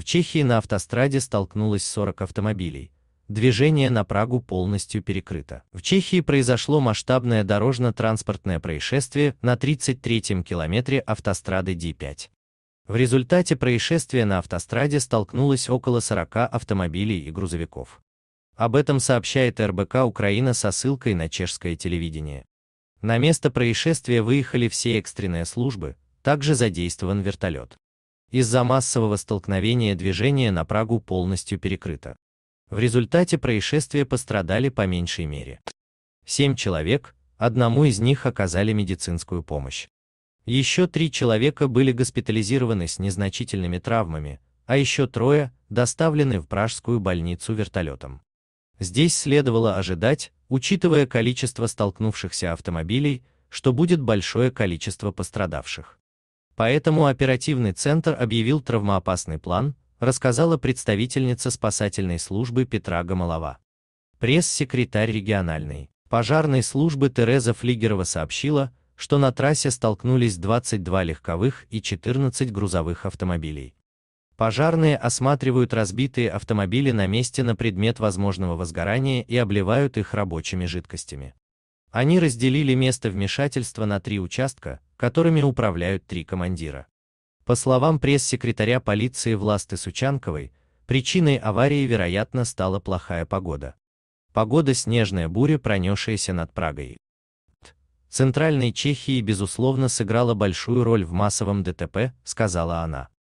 В Чехии на автостраде столкнулось 40 автомобилей. Движение на Прагу полностью перекрыто. В Чехии произошло масштабное дорожно-транспортное происшествие на 33-м километре автострады D5. В результате происшествия на автостраде столкнулось около 40 автомобилей и грузовиков. Об этом сообщает РБК Украина со ссылкой на чешское телевидение. На место происшествия выехали все экстренные службы, также задействован вертолет. Из-за массового столкновения движение на Прагу полностью перекрыто. В результате происшествия пострадали по меньшей мере. Семь человек, одному из них оказали медицинскую помощь. Еще три человека были госпитализированы с незначительными травмами, а еще трое доставлены в пражскую больницу вертолетом. Здесь следовало ожидать, учитывая количество столкнувшихся автомобилей, что будет большое количество пострадавших. Поэтому оперативный центр объявил травмоопасный план, рассказала представительница спасательной службы Петра Гомолова. Пресс-секретарь региональной пожарной службы Тереза Флигерова сообщила, что на трассе столкнулись 22 легковых и 14 грузовых автомобилей. Пожарные осматривают разбитые автомобили на месте на предмет возможного возгорания и обливают их рабочими жидкостями. Они разделили место вмешательства на три участка, которыми управляют три командира. По словам пресс-секретаря полиции Власты Сучанковой, причиной аварии, вероятно, стала плохая погода. Погода снежная буря, пронесшаяся над Прагой. Центральной Чехии, безусловно, сыграла большую роль в массовом ДТП, сказала она.